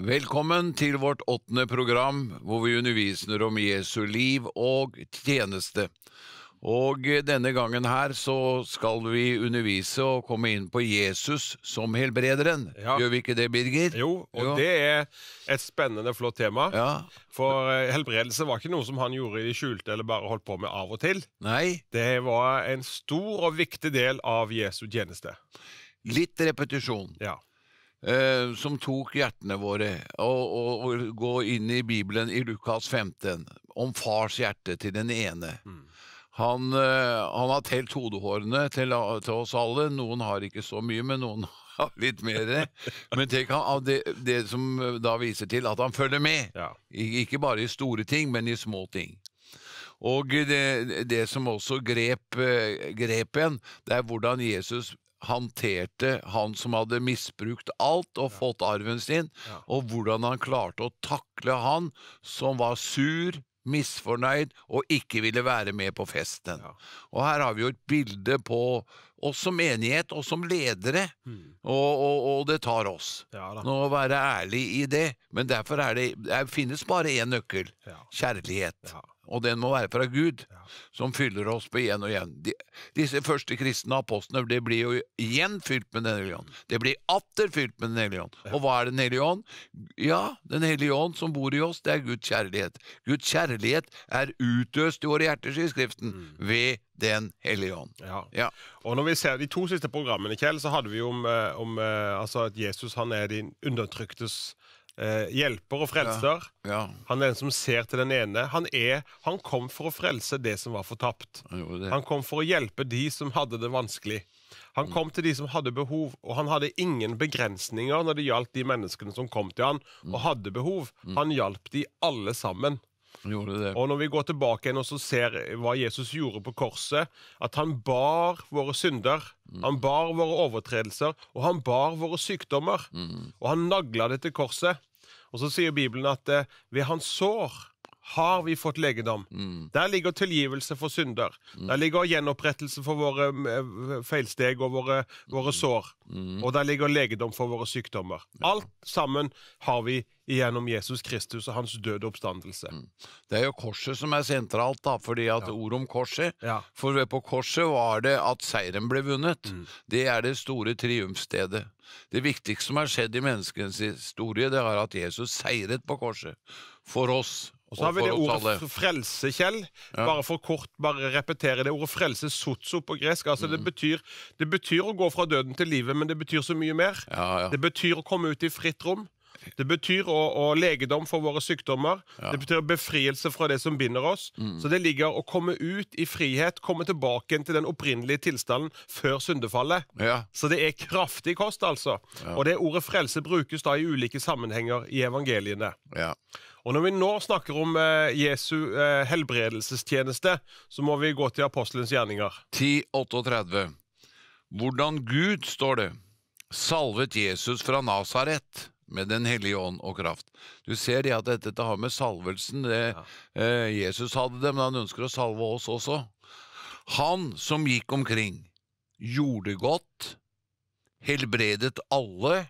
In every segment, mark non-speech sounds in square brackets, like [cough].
Velkommen til vårt åttende program, hvor vi underviser om Jesu liv og tjeneste. Og denne gangen her så skal vi undervise og komme inn på Jesus som helbrederen. Ja. Gjør vi ikke det, Birger? Jo, og jo. det er et spennende, flott tema. Ja. For eh, helbredelse var ikke noe som han gjorde i det skjulte eller bare holdt på med av og til. Nei. Det var en stor og viktig del av Jesu tjeneste. Litt repetisjon. Ja. Eh, som tok hjertene våre, og, og, og, gå inn i Bibelen i Lukas 15, om fars hjerte til den ene. Mm. Han, eh, han, har telt hodehårene til, til, oss alle. Noen har ikke så mye, men noen [laughs] har litt mer. Men tenk han, det, det, som eh, da viser til at han følger med. Ja. Ikke bare i store ting, men i små ting. Og det, det, som også grep, eh, grep en, det er hvordan Jesus håndterte han som hadde misbrukt alt og ja. fått arven sin, ja. og hvordan han klarte å takle han som var sur, misfornøyd og ikke ville være med på festen. Ja. Og her har vi jo et bilde på oss som menighet og som ledere, mm. og, og, og, det tar oss. Ja, Nå å være ærlig i det, men derfor er det, det finnes bare én nøkkel ja. kjærlighet. Ja. Og den må være fra Gud, som fyller oss på igjen og igjen. De, disse første kristne apostlene det blir jo igjen fylt med Den hellige ånd. Det blir atter fylt med Den hellige ånd. Og hva er Den hellige ånd? Ja, Den hellige ånd som bor i oss, det er Guds kjærlighet. Guds kjærlighet er utøst i våre hjerter, sier Skriften, mm. ved den hellige ånd. Ja. ja. Og når vi ser De to siste programmene Kjell, så hadde vi jo om, eh, om eh, altså at Jesus han er din undertryktes eh, hjelper og frelser. Ja. Ja. Han er den som ser til den ene. Han, er, han kom for å frelse det som var fortapt. Han, han kom for å hjelpe de som hadde det vanskelig. Han kom til de som hadde behov, og han hadde ingen begrensninger når det gjaldt de menneskene som kom til han og hadde behov. Han hjalp de alle sammen. Og når vi går tilbake igjen og så ser hva Jesus gjorde på korset, at han bar våre synder, mm. han bar våre overtredelser, og han bar våre sykdommer. Mm. Og han nagla det til korset. Og så sier Bibelen at eh, ved hans sår har vi fått legedom. Mm. Der ligger tilgivelse for synder. Mm. Der ligger gjenopprettelse for våre eh, feilsteg og våre, våre mm. sår. Mm. Og der ligger legedom for våre sykdommer. Ja. Alt sammen har vi gjennom Jesus Kristus og hans døde oppstandelse. Mm. Det er jo korset som er sentralt, da, fordi at ja. ordet om korset ja. For på korset var det at seieren ble vunnet. Mm. Det er det store triumfstedet. Det viktigste som har skjedd i menneskens historie, det er at Jesus seiret på korset. For oss og så har vi det ordet frelsekjell Ja. Bare for kort bare repetere det. Ordet frelse, sotso på gresk. altså mm. det, betyr, det, betyr, å gå fra døden til livet, men det betyr så mye mer. Ja, ja. Det betyr å komme ut i fritt rom. Det betyr å, å legedom for våre sykdommer. Det betyr befrielse fra det som binder oss. Mm. Så det ligger å komme ut i frihet, komme tilbake til den opprinnelige tilstanden før syndefallet. Så det er kraftig kost, altså. Og det ordet frelse brukes da i ulike sammenhenger i evangeliene. Ja. Og når vi nå snakker om eh, Jesu eh, helbredelsestjeneste, så må vi gå til apostelens gjerninger. 10, 38. Hvordan Gud, står det, salvet Jesus fra Nasaret med Den hellige ånd og kraft. Du ser det at dette det har med salvelsen det, ja. eh, Jesus hadde det, men han ønsker å salve oss også. Han som gikk omkring, gjorde godt, helbredet alle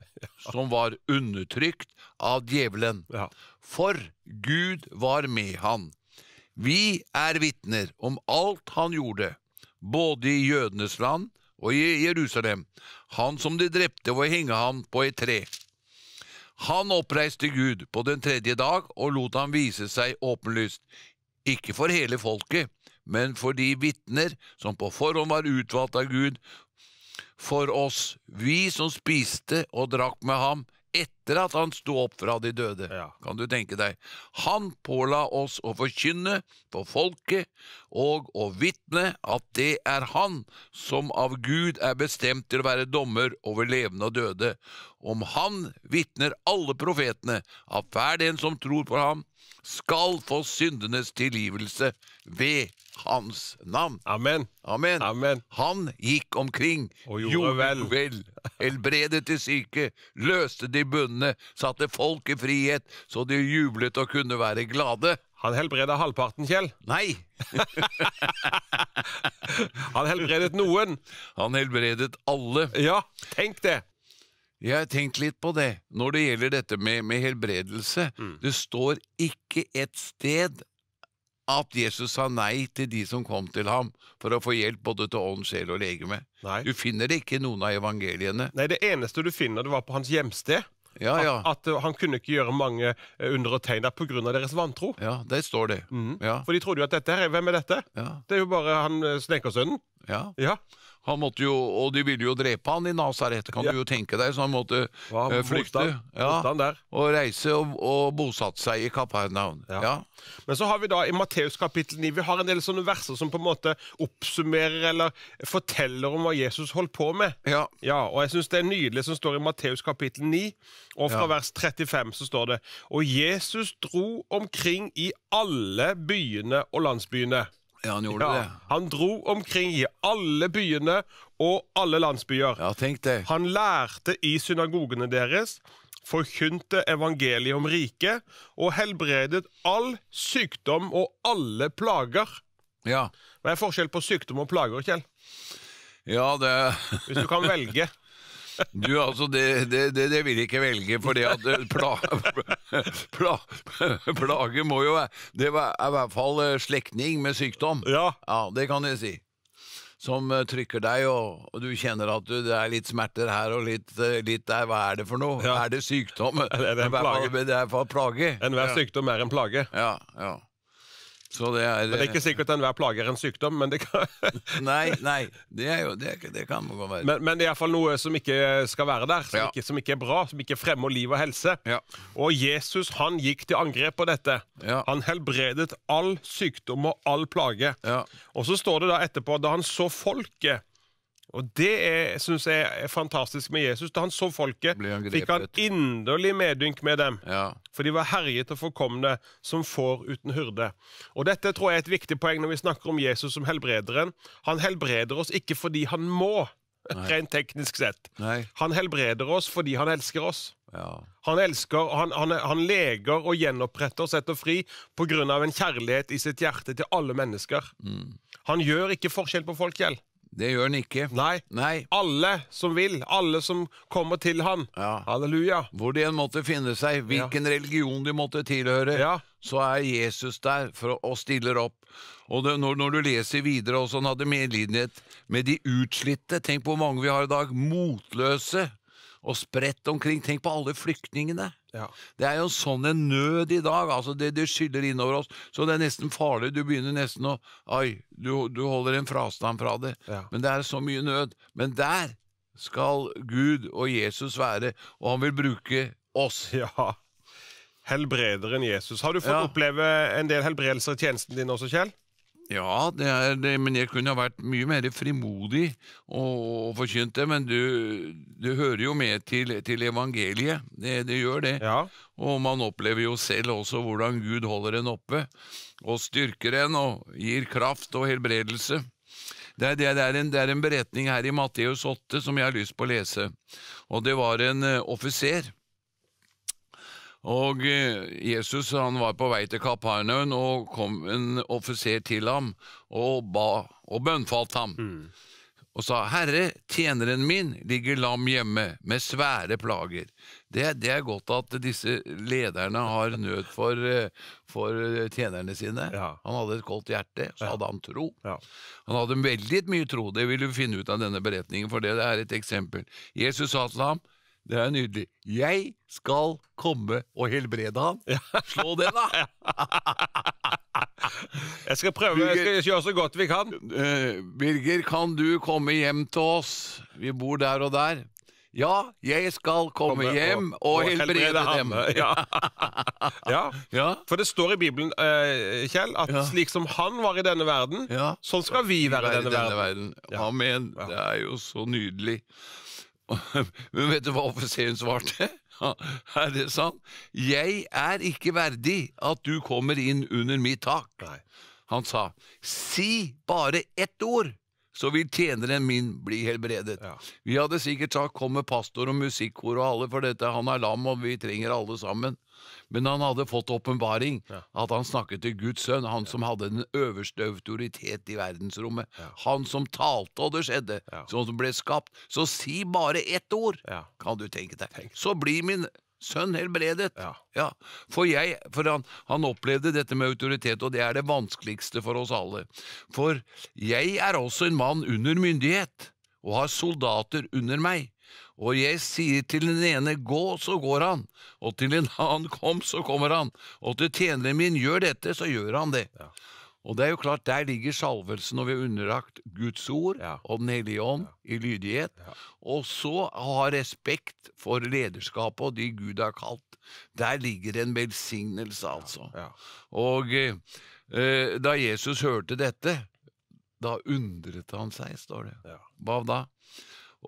som var undertrykt av djevelen. For Gud var med han. Vi er vitner om alt han gjorde, både i jødenes land og i Jerusalem, han som de drepte ved å henge ham på et tre. Han oppreiste Gud på den tredje dag og lot ham vise seg åpenlyst, ikke for hele folket, men for de vitner som på forhånd var utvalgt av Gud for oss, vi som spiste og drakk med ham etter at han sto opp fra de døde. Ja. Kan du tenke deg? Han påla oss å forkynne for folket og å vitne at det er han som av Gud er bestemt til å være dommer over levende og døde. Om han vitner alle profetene at hver den som tror på ham, skal få syndenes tilgivelse ved hans navn. Amen. Amen. Amen. Han gikk omkring, og gjorde vel. vel, helbredet de syke, løste de bundne, satte folk i frihet, så de jublet og kunne være glade. Han helbreda halvparten, Kjell. Nei! [laughs] han helbredet noen. Han helbredet alle. Ja, tenk det! Jeg har tenkt litt på det når det gjelder dette med, med helbredelse. Mm. Det står ikke et sted at Jesus sa nei til de som kom til ham for å få hjelp både til ånd, sjel og legeme. Nei. Du finner det ikke i noen av evangeliene. Nei, Det eneste du finner, det var på hans hjemsted. Ja, ja. At, at, eh, han kunne ikke gjøre mange eh, under og tegn der pga. deres vantro. Ja, det står det. Mm. Ja. For de trodde jo at dette her, hvem er dette? Det er jo bare han eh, snekkersønnen. Ja. ja. Han måtte jo, og de ville jo drepe han i Nasaret, kan ja. du jo tenke deg, så han måtte eh, ja, han flykte. Bostan, ja, og reise og, og bosatte seg i Kapernaum. Men så har vi da i Matteus kapittel 9 vi har en del sånne verser som på en måte oppsummerer eller forteller om hva Jesus holdt på med. Ja. og jeg syns det er nydelig som står i Matteus kapittel 9, og fra vers 35 så står det Og Jesus dro omkring i alle byene og landsbyene. Ja, Han gjorde det. Han dro omkring i alle byene og alle landsbyer. Ja, tenk det. Han lærte i synagogene deres, forkynte evangeliet om riket og helbredet all sykdom og alle plager. Ja. Hva er forskjell på sykdom og plager, Kjell? Ja, det Hvis du kan velge. Du, altså, det, det, det, det vil jeg ikke velge, for det at eh, pla, pla, plage må jo være Det er i hvert fall eh, slektning med sykdom. Ja. ja. Det kan jeg si. Som eh, trykker deg, og, og du kjenner at du, det er litt smerter her og litt, litt der. Hva er det for noe? Ja. Er det sykdom? Er det, en plage? Det er i hvert fall plage. Enhver sykdom er en plage. Ja, ja. Det er, men det er ikke sikkert enhver plage er en sykdom, men det kan [laughs] Nei, nei, det, er jo, det, det kan man være. Men, men det er iallfall noe som ikke skal være der, som, ja. ikke, som, ikke, er bra, som ikke fremmer liv og helse. Ja. Og Jesus han gikk til angrep på dette. Ja. Han helbredet all sykdom og all plage. Og så står det da etterpå, da han så folket og det syns jeg er fantastisk med Jesus. Da han så folket, han fikk han inderlig medynk med dem. Ja. For de var herjet og forkomne som får uten hyrde. Og dette tror jeg er et viktig poeng når vi snakker om Jesus som helbrederen. Han helbreder oss ikke fordi han må. Nei. Rent teknisk sett. Nei. Han helbreder oss fordi han elsker oss. Ja. Han elsker, han, han, han, leger og gjenoppretter og setter fri pga. en kjærlighet i sitt hjerte til alle mennesker. Mm. Han gjør ikke forskjell på folk, Gjeld. Det gjør han ikke. Nei. Nei. Alle som vil, alle som kommer til han. Ja. Halleluja. Hvor de enn måtte finne seg, hvilken ja. religion de måtte tilhøre, ja. så er Jesus der for å, og stiller opp. Og det, når, når, du leser videre også, han hadde medlidenhet med de utslitte. Tenk på hvor mange vi har i dag. Motløse og spredt omkring. Tenk på alle flyktningene. Ja. Det er jo sånn en nød i dag. altså Det, det skyller innover oss, så det er nesten farlig. Du begynner nesten å Ai, du, du holder en frastand fra det. Ja. Men det er så mye nød. Men der skal Gud og Jesus være, og han vil bruke oss. Ja. Helbreder enn Jesus. Har du fått ja. oppleve en del helbredelser i tjenesten din også, Kjell? Ja, det er det, men jeg kunne ha vært mye mer frimodig og, og forkynt det. Men du, du, hører jo med til, til evangeliet, det, det, gjør det. Ja. Og man opplever jo selv også hvordan Gud holder en oppe, og styrker en, og gir kraft og helbredelse. Det er, det, er en, det er, en, beretning her i Matteus 8 som jeg har lyst på å lese. Og Det var en eh, offiser og eh, Jesus han var på vei til Kapernaum, og kom en offiser til ham og ba og bønnfalt ham. Mm. Og sa, 'Herre, tjeneren min ligger lam hjemme, med svære plager.' Det, det er godt at disse lederne har nød for, eh, for eh, tjenerne sine. Ja. Han hadde et koldt hjerte, så hadde han tro. Ja. Han hadde veldig mye tro, det vil du finne ut av denne beretningen, for det er et eksempel. Jesus sa til ham, det er nydelig. Jeg skal komme og helbrede han Slå det, da! [laughs] jeg skal prøve, jeg skal gjøre så godt vi kan. Eh, Birger, kan du komme hjem til oss? Vi bor der og der. Ja, jeg skal komme, komme hjem og, og helbrede, helbrede dem. Ja. [laughs] ja. ja. for det står i Bibelen, uh, Kjell, at ja. slik som han var i denne verden, sånn skal vi være i denne, denne verden. verden. Amen. Det er jo så nydelig. [laughs] Men vet du hva offiseren svarte? [laughs] Er det sant? Jeg er ikke verdig at du kommer inn under mitt tak. Nei. Han sa si bare ett ord, så vil tjeneren min bli helbredet. Ja. Vi hadde sikkert sagt kom med pastor og musikkor og alle, for dette, han er lam og vi trenger alle sammen. Men han hadde fått åpenbaring, ja. at han snakket til Guds sønn, han ja. som hadde den øverste autoritet i verdensrommet. Han som talte, og det skjedde. Sånn som ble skapt. Så si bare ett ord, kan du tenke deg. Så blir min sønn helbredet. Ja. ja. For, jeg, for han, han, opplevde dette med autoritet, og det er det vanskeligste for oss alle. For jeg er også en mann under myndighet, og har soldater under meg. Og jeg sier til den ene gå, så går han, og til en annen kom, så kommer han, og til tjeneren min gjør dette, så gjør han det. Ja. Og det er jo klart, der ligger salvelsen når vi er underlagt Guds ord ja. og Den hellige ånd ja. i lydighet. Ja. Og så ha respekt for lederskapet og de Gud har kalt. Der ligger en velsignelse, altså. Og eh, da Jesus hørte dette, da undret han seg, står det. Hva da?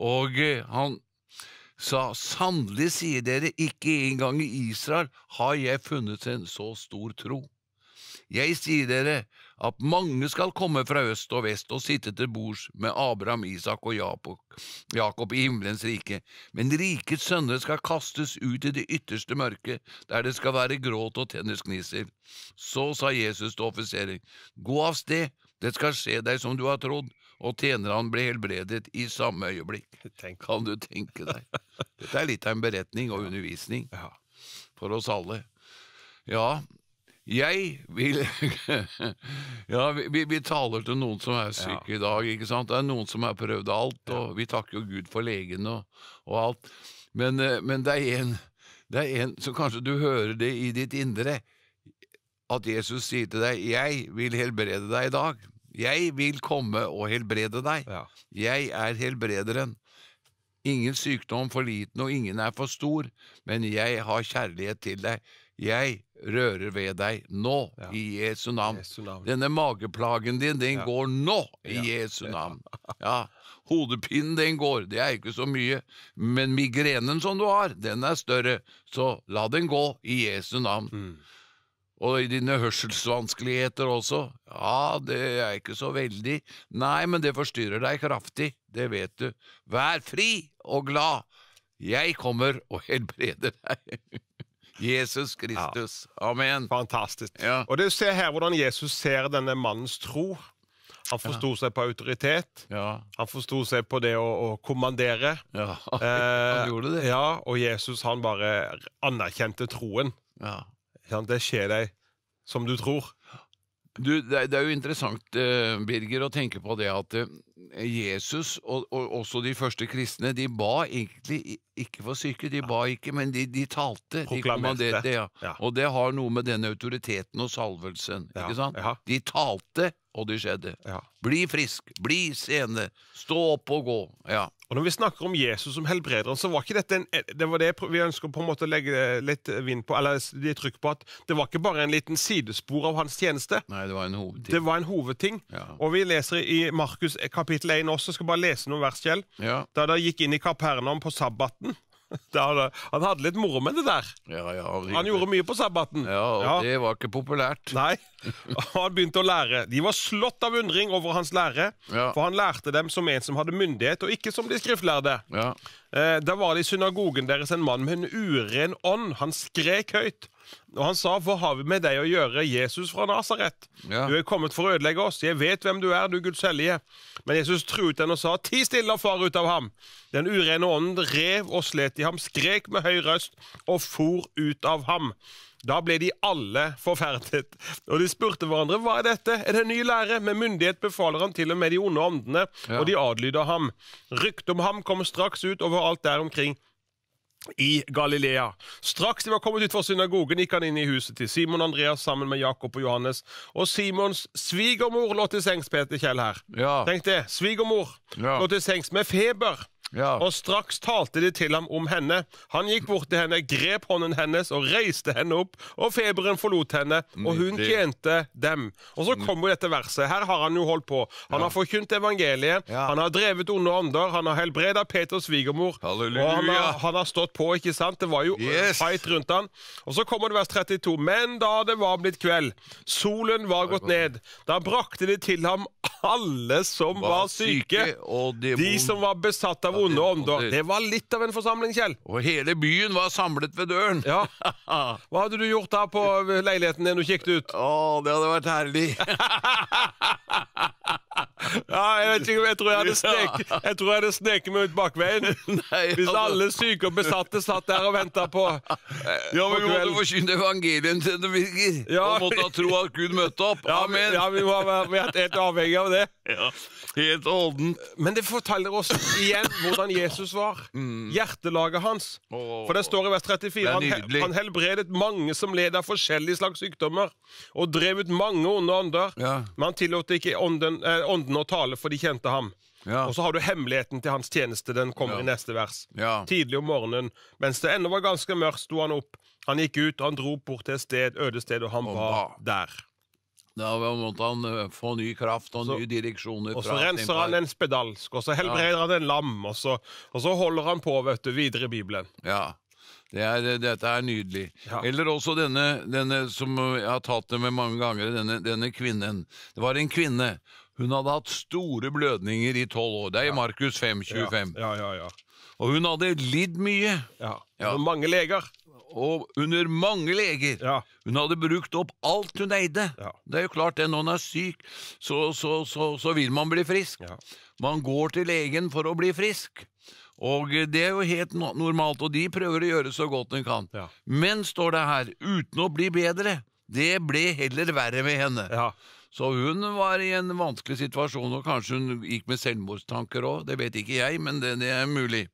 Og eh, han sa sannelig sier dere, ikke engang i Israel har jeg funnet en så stor tro. Jeg sier dere at mange skal komme fra øst og vest og sitte til bords med Abraham, Isak og Jakob, i himmelens rike, men rikets sønner skal kastes ut i det ytterste mørket, der det skal være gråt og tenners gnisser. Så sa Jesus til offiseren, gå av sted, det skal skje deg som du har trodd og tjenerne ble helbredet i samme øyeblikk. Tenk. Kan du tenke deg? Dette er litt av en beretning og undervisning for oss alle. Ja, jeg vil [laughs] Ja, vi, vi, taler til noen som er syke ja. i dag, ikke sant. Det er noen som har prøvd alt, og vi takker jo Gud for legene og, og, alt. Men, eh, men, det er en det er en som kanskje du hører det i ditt indre, at Jesus sier til deg 'Jeg vil helbrede deg i dag'. Jeg vil komme og helbrede deg. Ja. Jeg er helbrederen. Ingen sykdom for liten, og ingen er for stor, men jeg har kjærlighet til deg. Jeg rører ved deg nå, ja. i Jesu navn. Jesu navn. Denne mageplagen din, den ja. går nå, i Jesu navn. [laughs] Ja. Hodepinen, den går, det er ikke så mye, men migrenen som du har, den er større, så la den gå, i Jesu navn. Mm. Og i dine hørselsvanskeligheter også. Ja, det er ikke så veldig. Nei, men det forstyrrer deg kraftig, det vet du. Vær fri og glad. Jeg kommer og helbreder deg. [laughs] Jesus Kristus. Amen. Fantastisk. Og det Se her hvordan Jesus ser denne mannens tro. Han forsto ja. seg på autoritet. Ja. Han forsto seg på det å, å kommandere. Ja, [laughs] eh, han gjorde det. Ja, Og Jesus han bare anerkjente troen. Ja. Det skjer deg som du tror. Du, det, er jo interessant, eh, Birger, å tenke på det at eh, Jesus og, og også de første kristne, de ba egentlig ikke for syke, de ba ikke, men de, de talte. De ja. Og det har noe med den autoriteten og salvelsen, ikke sant? De talte og det skjedde. Ja. Bli frisk, bli sene, stå opp og gå. Ja. Og Når vi snakker om Jesus som helbrederen, så var ikke dette en, eh, det var det vi ønsker på en måte å legge eh, litt vind på, eller litt trykk på at det var ikke bare en liten sidespor av hans tjeneste. Nei, Det var en hovedting. Det var en hovedting. Ja. Og Vi leser i Markus eh, kapittel 1 også, jeg skal bare lese noen vers, Kjell. Ja. Da de gikk inn i Kapernaum på sabbaten, hadde, han hadde litt moro med det der. Ja, ja, han gjorde mye på sabbaten. Ja, og ja. det var ikke populært. Nei, [laughs] og Han begynte å lære. De var slått av undring over hans lære, for han lærte dem som en som hadde myndighet, og ikke som de skriftlærde. Ja Eh, da var det i synagogen deres en mann med en uren ånd. Han skrek høyt. Og han sa, 'Hva har vi med deg å gjøre, Jesus fra Nasaret?' Ja. 'Du er kommet for å ødelegge oss. Jeg vet hvem du er, du Guds hellige.' Men Jesus truet den og sa, 'Ti stille og far ut av ham.' Den urene ånden rev og slet i ham, skrek med høy røst og for ut av ham. Da ble de alle forferdet, og de spurte hverandre hva er dette? Er det en ny lære? Med myndighet befaler han til og med de onde åndene, ja. og de adlyder ham. Ryktet om ham kom straks ut over alt der omkring i Galilea. Straks de var kommet ut fra synagogen, gikk han inn i huset til Simon Andreas sammen med Jakob og Johannes. Og Simons svigermor lå til sengs, Peter Kjell her. Ja. Tenk det. Svigermor ja. lå til sengs med feber. Ja. Og straks talte de til ham om henne. Han gikk bort til henne, grep hånden hennes og reiste henne opp, og feberen forlot henne, og hun Nydelig. tjente dem. Og så kommer dette verset. Her har han jo holdt på. Han ja. har forkynt evangeliet, ja. han har drevet onde ånder, han har helbreda Peters svigermor, Halleluja. og han har, han har, stått på, ikke sant? Det var jo yes. fight rundt han. Og så kommer det vers 32. Men da det var blitt kveld, solen var gått ned, da brakte de til ham alle som var, var syke, de, de som var besatt av onde ånder. Det var litt av en forsamling, Kjell. Og hele byen var samlet ved døren. Ja. [laughs] Hva hadde du gjort da på leiligheten din og kikket ut? Å, det hadde vært herlig. [laughs] Ja, jeg vet ikke, jeg tror jeg hadde snek, sneket meg ut bakveien. [laughs] Hvis altså. alle syke og besatte satt der og venta på eh, Ja, vi måtte forkynne evangeliet til dem, Birger. Og måtte ha tro at Gud møtte opp. Amen. Ja, vi, ja, vi må ha vært helt avhengig av det. Ja, Helt ordent. Men det forteller oss igjen hvordan Jesus var. Mm. Hjertelaget hans. For det står i vers 34 han, han helbredet mange som led av forskjellige slags sykdommer, og drev ut mange onde ånder. Ja. Men han tillot ikke ånden, eh, å tale, for de kjente ham. Ja. Og så har du hemmeligheten til hans tjeneste. Den kommer ja. i neste vers. Ja. Tidlig om morgenen, mens det ennå var ganske mørkt, sto han opp. Han gikk ut, og han dro bort til et sted, øde sted, og han og var der. Da måtte han eh, få ny kraft og så, nye direksjoner. Og så renser han en spedalsk, og så helbreder ja. han en lam, og så, og så, holder han på vet du, videre i Bibelen. Ja, det er, dette er nydelig. Ja. Eller også denne, denne, som jeg har tatt det med mange ganger, denne, denne, kvinnen. Det var en kvinne. Hun hadde hatt store blødninger i tolv år. Det er i ja. Markus 25 Ja. ja, ja Og hun hadde lidd mye. Ja. Mange leger og under mange leger. Ja. Hun hadde brukt opp alt hun eide. Ja. Det er jo klart det, når hun er syk, så, så, så, så vil man bli frisk. Ja. Man går til legen for å bli frisk. Og det er jo helt normalt, og de prøver å gjøre så godt de kan. Men, står det her, uten å bli bedre. Det ble heller verre med henne. Så hun var i en vanskelig situasjon, og kanskje hun gikk med selvmordstanker òg, det vet ikke jeg, men det, det er mulig.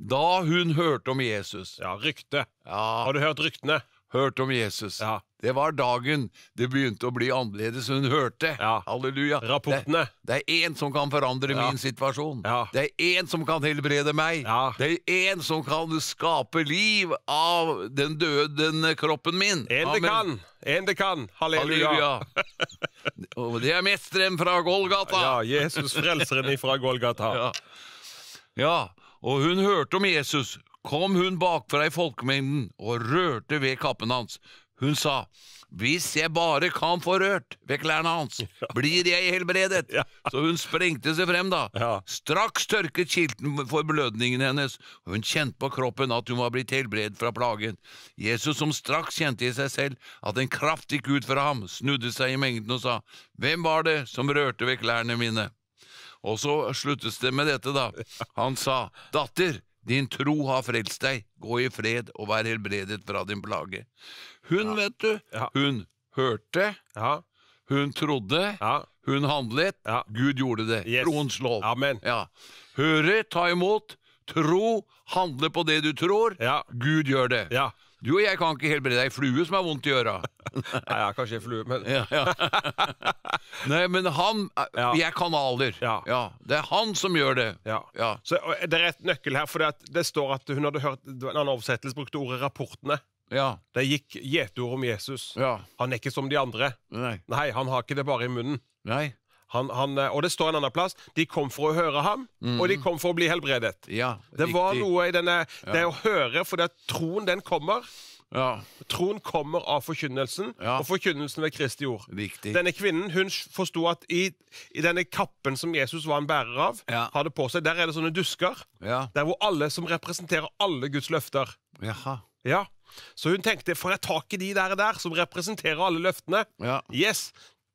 Da hun hørte om Jesus. Ja, rykte. Ja. Har du hørt ryktene? Hørte om Jesus. Ja. Det var dagen det begynte å bli annerledes. Hun hørte. Ja. Halleluja. Rapportene. Det, det er én som kan forandre ja. min situasjon. Ja. Det er én som kan helbrede meg. Det er én som kan skape liv av den døde kroppen min. En det kan. En det kan. Halleluja. Halleluja. [laughs] Og det er mesteren fra Golgata. Ja, Jesus frelseren fra Golgata. Ja og hun hørte om Jesus, kom hun bakfra i folkemengden og rørte ved kappen hans. Hun sa, hvis jeg bare kan få rørt ved klærne hans, [laughs] blir jeg helbredet. Så hun sprengte seg frem, da. Straks tørket kilten for blødningen hennes, og hun kjente på kroppen at hun var blitt helbredet fra plagen. Jesus, som straks kjente i seg selv at en kraft gikk ut fra ham, snudde seg i mengden og sa, Hvem var det som rørte ved klærne mine? Og så sluttes det med dette, da. Han sa, datter, din tro har frelst deg, gå i fred og vær helbredet fra din plage. Hun, ja. vet du, ja. hun hørte, ja. hun trodde, hun handlet, Gud gjorde det. Yes. Troens lov. Amen. Høre, ta imot, tro, handle på det du tror, Gud gjør det. Du og jeg kan ikke helbrede ei flue som har vondt i øra. [laughs] Nei, jeg er kanskje en flue, men ja, ja. [laughs] Nei, men han Vi er kanaler. Ja. Det er han som gjør det. Så Det er et nøkkel her, for det står at hun hadde hørt en annen oversettelse brukte ordet 'rapportene'. Ja. Det gikk gjetord om Jesus. Ja. Han er ikke som de andre. Nei. Nei. han har ikke det bare i munnen. Nei. Han, han, eh, og det står en annen plass de kom for å høre ham, mm. og de mhm. kom for å bli helbredet. Ja, det riktig. var noe i denne Det å høre, for det troen, den kommer. Ja. Troen kommer av forkynnelsen, ja. og forkynnelsen ved Kristi ord. Riktig. Denne kvinnen hun forsto at i, i, denne kappen som Jesus var en bærer av, ja. hadde på seg, der er det sånne dusker. Der hvor alle som representerer alle Guds løfter. Jaha. Ja. Så hun tenkte får jeg tak i de der, der som representerer alle løftene? Yes,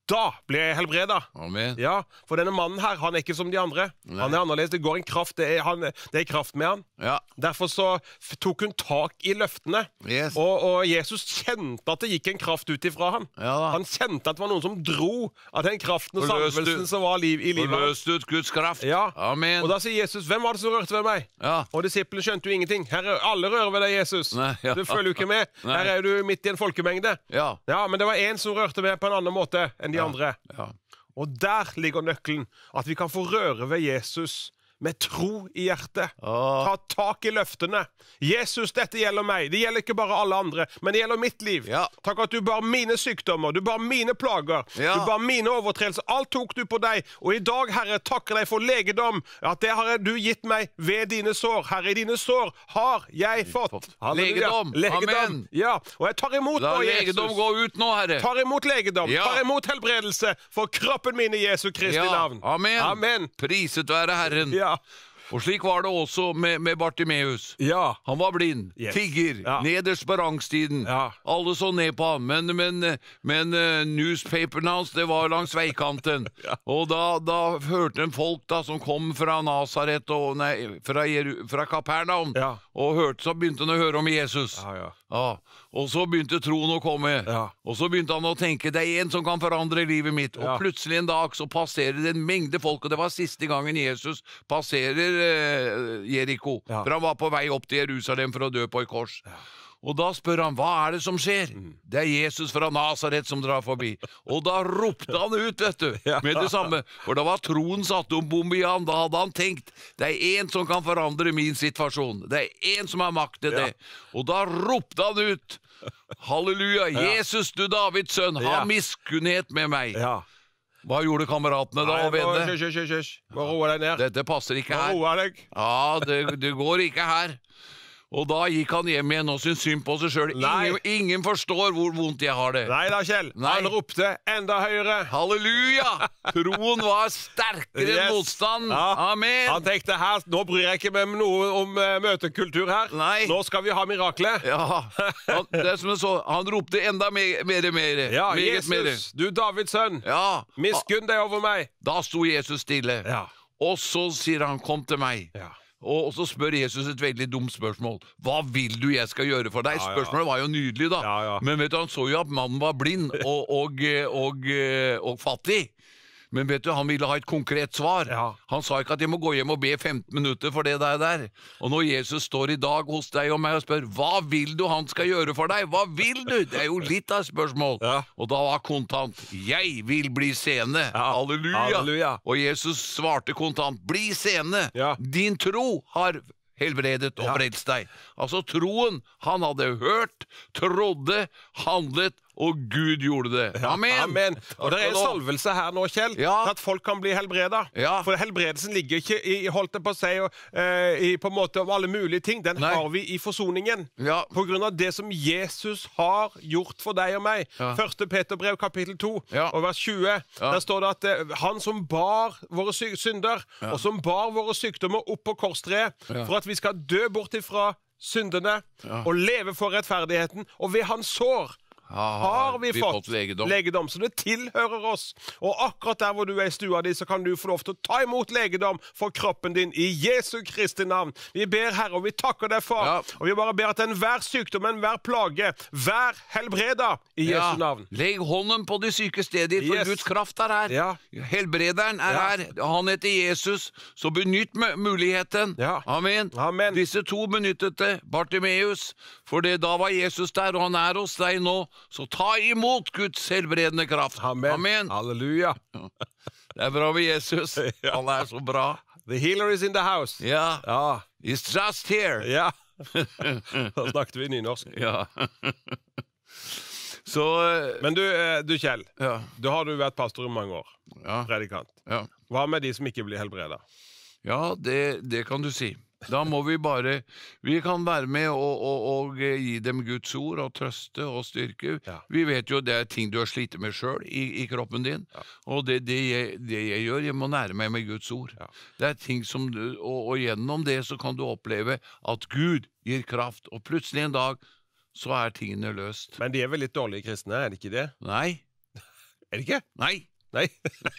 da blir jeg helbreda. Amen. Ja, For denne mannen her, han er ikke som de andre. Nei. Han er annerledes. Det går en kraft, det er, han, det er kraft med han. Ja. Derfor så tok hun tak i løftene. Yes. Og, og, Jesus kjente at det gikk en kraft ut ifra han. Ja, da. han kjente at det var noen som dro av den kraften og salvelsen som var liv, i livet. Og ut Guds kraft. Ja. Amen. Og da sier Jesus, 'Hvem var det som rørte ved meg?' Ja. Og disiplene skjønte jo ingenting. Her er alle rører ved deg, Jesus. Nei, ja. Du følger jo ikke med. Nei. Her er du midt i en folkemengde. Ja. ja men det var én som rørte ved på en annen måte enn de andre. Og der ligger nøkkelen. At vi kan få røre ved Jesus med tro i hjertet. Ta tak i løftene. Jesus, dette gjelder meg. Det gjelder ikke bare alle andre, men det gjelder mitt liv. Ja. Takk at du bar mine sykdommer, du bar mine plager, ja. du bar mine overtredelser. Alt tok du på deg. Og i dag, Herre, takker deg for legedom, at det har du gitt meg ved dine sår. Herre, i dine sår har jeg fått. Legedom. legedom. Amen. Ja. Og jeg tar imot nå, Jesus. La legedom gå ut nå, Herre. Tar imot legedom. Ja. Tar imot helbredelse for kroppen min i Jesu Kristi navn. Amen. Amen. Priset være Herren. Ja. Ja. Og slik var det også med, med Bartimeus. Ja. Han var blind, yes. tigger, ja. nederst på rangstiden. Ja. Alle så ned på han men, men, men uh, eh, newspaperne hans det var langs veikanten. [laughs] Og da, da, hørte en folk da som kom fra Nasaret fra, fra Kapernaum, og hørte, så begynte han å høre om Jesus. Ja, ja ja, Og så begynte troen å komme, Ja. og så begynte han å tenke det er en som kan forandre livet mitt. Og Ja. plutselig en dag så passerer det en mengde folk, og det var siste gangen Jesus passerer eh, Jeriko. Ja. For han var på vei opp til Jerusalem for å dø på et kors. Og da spør han hva er det som skjer? Mm. Det er Jesus fra Nasaret som drar forbi. Og da ropte han ut, vet du, med det samme. For da var troen satt om bombe i han. Da hadde han tenkt det er én som kan forandre min situasjon. Det er én som har makt til det. Og da ropte han ut. Halleluja, Jesus du Davids sønn, ha miskunnhet med meg. Ja. Hva gjorde kameratene da? Nei, bare, kjø, kjø, roe deg ned. Dette passer ikke her. Ja, det, det går ikke her. Og da gikk han hjem igjen og syntes synd på seg sjøl. Ingen, ingen, forstår hvor vondt jeg har det. Nei da, Kjell. Nei. Han ropte enda høyere. Halleluja! Troen var sterkere yes. enn motstand. Ja. Amen. Han tenkte her, nå bryr jeg ikke meg om noe om uh, møtekultur her. Nei. Nå skal vi ha miraklet. Ja. Han, det er som jeg så, han ropte enda mer, mer, mer. Ja, Meget Jesus, mere. du Davids sønn, ja. miskunn deg over meg. Da sto Jesus stille, ja. og så sier han, kom til meg. Ja. Og så spør Jesus et veldig dumt spørsmål. 'Hva vil du jeg skal gjøre for deg?' Ja, ja. Spørsmålet var jo nydelig, da. Ja, Men vet du, han så jo at mannen var blind og, og, eh, og, eh, og fattig. Men vet du, han ville ha et konkret svar. Ja. Han sa ikke at jeg må gå hjem og be 15 minutter for det der. der. Og når Jesus står i dag hos deg og meg og spør hva vil du han skal gjøre for deg, hva vil du? Det er jo litt av et spørsmål. Ja. Og da var kontant jeg vil bli seende. Ja. Halleluja. Halleluja. Og Jesus svarte kontant bli seende. Din tro har helbredet og frelst deg. Altså troen. Han hadde hørt, trodde, handlet og Gud gjorde det. Amen! Amen. Og det er en salvelse her nå, Kjell, ja. at folk kan bli helbreda. Ja. For helbredelsen ligger ikke i holdt det på seg og, uh, i, på en måte om alle mulige ting. Den Nei. har vi i forsoningen. Ja. På grunn av det som Jesus har gjort for deg og meg. Første Peter brev, kapittel 2, og vers 20. Der står det at uh, han som bar våre synder, og som bar våre sykdommer opp på korstreet, for at vi skal dø bort ifra syndene og leve for rettferdigheten, og ved hans sår har, vi, vi fått, legedom. legedom. Så det tilhører oss. Og akkurat der hvor du er i stua di, så kan du få lov til å ta imot legedom for kroppen din i Jesu Kristi navn. Vi ber Herre, og vi takker deg for. Ja. Og vi bare ber at enhver sykdom, enhver plage, vær helbreda i ja. Jesu navn. Legg hånden på de syke steder, for yes. Guds kraft er her. Ja. Helbrederen er her. Han heter Jesus, så benytt muligheten. Amen. Amen. Disse to benyttet det. Bartimeus for da var Jesus der, og han er hos deg nå. Så ta imot Guds helbredende kraft. Amen. Amen. Halleluja. Det er bra med Jesus. [laughs] Han er så bra. The healer is in the house. Ja. ja. He's just here. Ja. [laughs] da snakket vi nynorsk. Ja. [laughs] Så, eh, Men du, eh, du Kjell, ja. da har du vært pastor i mange år. Ja. Predikant. Ja. Hva med de som ikke blir helbreda? Ja, det, det, kan du si. Da må vi bare Vi kan være med og, og, og gi dem Guds ord og trøste og styrke. Ja. Vi vet jo det er ting du har slitt med sjøl i, i, kroppen din, ja. og det, det, jeg, det, jeg, gjør, jeg må nære meg med Guds ord. Ja. Det er ting som du, og, og gjennom det så kan du oppleve at Gud gir kraft, og plutselig en dag så er tingene løst. Men de er vel litt dårlige kristne, er det ikke det? Nei. [laughs] er det ikke? Nei. Nei. [laughs]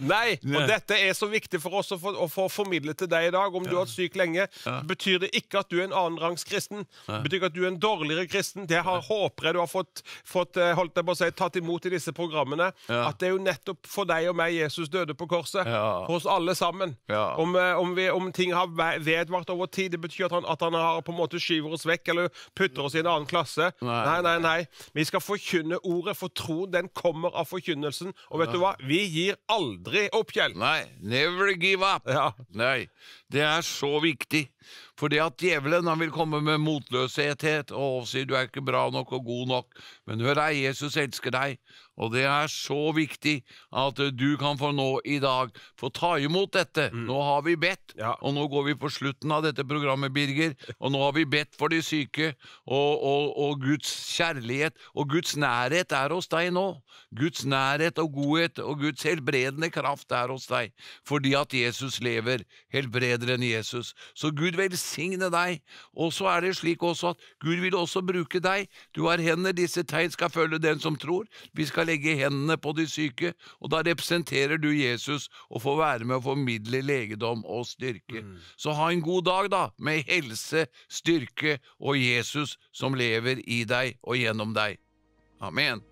Nei! Og dette er så viktig for oss å få, å få formidlet til deg i dag. Om ja. du har vært syk lenge, ja. betyr det ikke at du er en annenrangs kristen. Det betyr ikke at du er en dårligere kristen. Det har, håper jeg du har fått, fått eh, holdt deg på å si, tatt imot i disse programmene. Ja. At det er jo nettopp for deg og meg Jesus døde på korset. For oss alle sammen. Om, eh, om, vi, om, ting har vedvart over tid, det betyr at han, at han har på en måte skyver oss vekk eller putter oss i en annen klasse. Nei, nei, nei. nei. Vi skal forkynne ordet, for troen den kommer år av forkynnelsen. Og vet ja. du hva? Vi gir aldri opp, Kjell. Nei. Never give up. Ja. Nei. Det er så viktig. Fordi at djevelen han vil komme med motløshet og si du er ikke bra nok og god nok. Men hør her, Jesus elsker deg, og det er så viktig at du kan få nå i dag få ta imot dette. Mm. Nå har vi bedt, ja. og nå går vi på slutten av dette programmet, Birger. Og nå har vi bedt for de syke, og, og, og Guds kjærlighet og Guds nærhet er hos deg nå. Guds nærhet og godhet og Guds helbredende kraft er hos deg, fordi at Jesus lever, helbreder enn Jesus. Så Gud velsigner velsigne deg. Og så er det slik også at Gud vil også bruke deg. Du har hender, disse tegn skal følge den som tror. Vi skal legge hendene på de syke, og da representerer du Jesus og får være med å formidle legedom og styrke. Mm. Så ha en god dag, da, med helse, styrke og Jesus som lever i deg og gjennom deg. Amen.